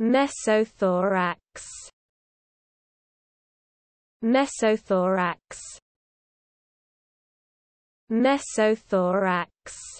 Mesothorax Mesothorax Mesothorax